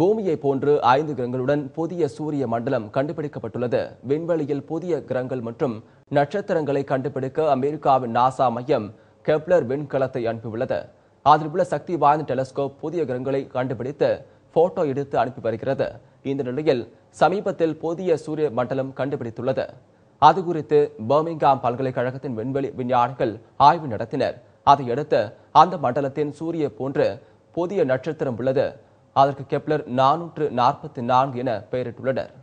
பூமியை போன்று ஐந்து கிரகங்களுடன் புதிய சூரிய மண்டலம் கண்டுபிடிக்கப்பட்டுள்ளது விண்வெளியில் புதிய கிரகங்கள் மற்றும் நட்சத்திரங்களை கண்டுபிடிக்க அமெரிக்காவின் நாசா மையம் கெப்லர் விண்கலத்தை அனுப்பியுள்ளது அதில் உள்ள சக்தி வாய்ந்த டெலஸ்கோப் புதிய கிரகங்களை கண்டுபிடித்து போட்டோ எடுத்து அனுப்பி வருகிறது இந்த நிலையில் சமீபத்தில் புதிய சூரிய மண்டலம் கண்டுபிடித்துள்ளது அது குறித்து பர்மிங்காம் பல்கலைக்கழகத்தின் விண்வெளி விஞ்ஞானிகள் ஆய்வு நடத்தினர் அதையடுத்து அந்த மண்டலத்தின் சூரிய போன்று புதிய நட்சத்திரம் உள்ளது அதற்கு கெப்லர் நானூற்று நாற்பத்தி நான்கு என பெயரிட்டுள்ளனர்